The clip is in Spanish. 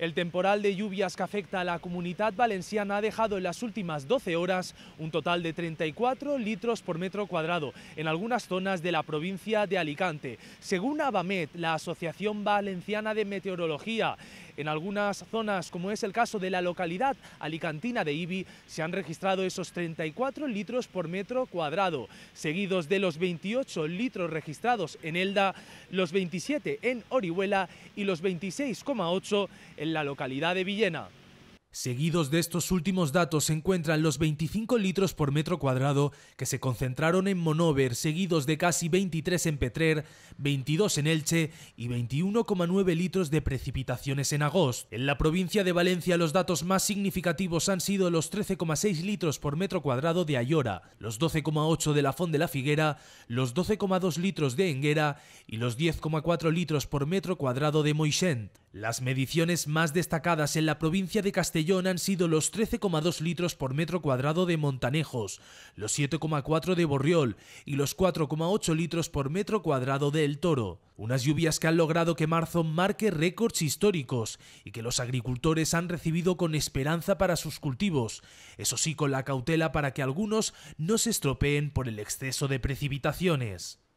El temporal de lluvias que afecta a la comunidad valenciana ha dejado en las últimas 12 horas un total de 34 litros por metro cuadrado en algunas zonas de la provincia de Alicante. Según ABAMET, la Asociación Valenciana de Meteorología, en algunas zonas, como es el caso de la localidad alicantina de Ibi, se han registrado esos 34 litros por metro cuadrado, seguidos de los 28 litros registrados en Elda, los 27 en Orihuela y los 26,8 en la localidad de Villena. Seguidos de estos últimos datos se encuentran los 25 litros por metro cuadrado que se concentraron en Monover, seguidos de casi 23 en Petrer, 22 en Elche y 21,9 litros de precipitaciones en Agost. En la provincia de Valencia los datos más significativos han sido los 13,6 litros por metro cuadrado de Ayora, los 12,8 de la Font de la Figuera, los 12,2 litros de Enguera y los 10,4 litros por metro cuadrado de Moixent. Las mediciones más destacadas en la provincia de Castellón han sido los 13,2 litros por metro cuadrado de Montanejos, los 7,4 de Borriol y los 4,8 litros por metro cuadrado de El Toro. Unas lluvias que han logrado que marzo marque récords históricos y que los agricultores han recibido con esperanza para sus cultivos, eso sí con la cautela para que algunos no se estropeen por el exceso de precipitaciones.